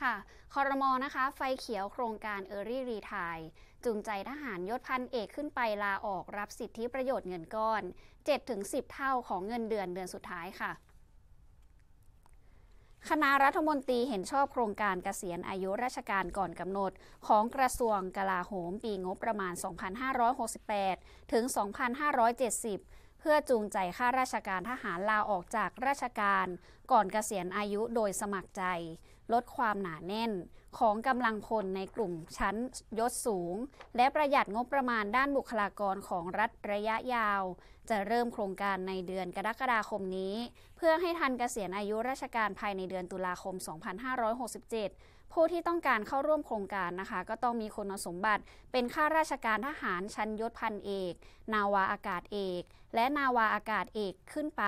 ค่ะคอรมอนะคะไฟเขียวโครงการเออรี่รีทายจูงใจทหารยศพันเอกขึ้นไปลาออกรับสิทธิประโยชน์เงินก้อน7-10 เท่าของเงินเดือนเดือนสุดท้ายค่ะ คณะรัฐมนตรีเห็นชอบโครงการเกษียณอายุราชการก่อนกำหนด ของกระทรวงกลาโหมปีงบประมาณ 2568 ถึง 2570พื่อจูงใจข้าราชการทหารลาออกจากราชการ ก่อนเกษียณอายุโดยสมัครใจ ลดความหนาแน่นของกำลังพลในกลุ่มชั้นยศสูง และประหยัดงบประมาณด้านบุคลากรของรัฐระยะยาวจะเริ่มโครงการในเดือนกรกฎาคมนี้ เพื่อให้ทันเกษียณอายุราชการภายในเดือนตุลาคม 2567 ผู้ที่ต้องการเข้าร่วมโครงการนะคะก็ต้องมีคุณสมบัติเป็นข้าราชการทหารชั้นยศพันเอก นาวาอากาศเอก และนาวาอากาศเอกขึ้นไป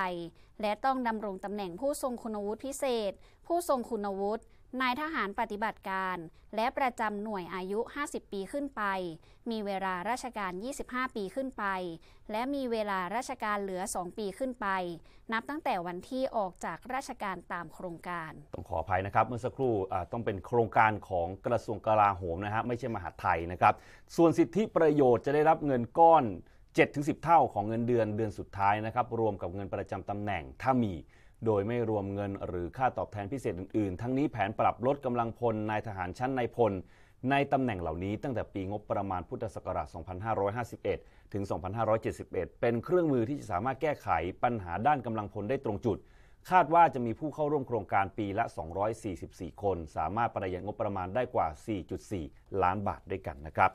และต้องดำรงตำแหน่งผู้ทรงคุณวุฒิพิเศษผู้ทรงคุณวุฒิ นายทหารปฏิบัติการ และประจำหน่วยอายุ 50 ปีขึ้นไป มีเวลาราชการ 25 ปีขึ้นไป และมีเวลาราชการเหลือ 2 ปีขึ้นไป นับตั้งแต่วันที่ออกจากราชการตามโครงการ ต้องขออภัยนะครับเมื่อสักครู่ต้องเป็นโครงการของกระทรวงกลาโหมนะฮะไม่ใช่มหาไทยนะครับ ส่วนสิทธิประโยชน์จะได้รับเงินก้อน 7-10 เท่าของเงินเดือนเดือนสุดท้ายนะครับรวมกับเงินประจำตำแหน่งถ้ามีโดยไม่รวมเงินหรือค่าตอบแทนพิเศษอื่นๆ ทั้งนี้แผนปรับลดกำลังพลนายทหารชั้นนายพล ในตำแหน่งเหล่านี้ตั้งแต่ปีงบประมาณพุทธศักราช 2551 ถึง 2571 เป็นเครื่องมือที่จะสามารถแก้ไขปัญหาด้านกำลังพลได้ตรงจุด คาดว่าจะมีผู้เข้าร่วมโครงการปีละ 244 คน สามารถประหยัดงบประมาณได้กว่า 4.4 ล้านบาทด้วยกันนะครับ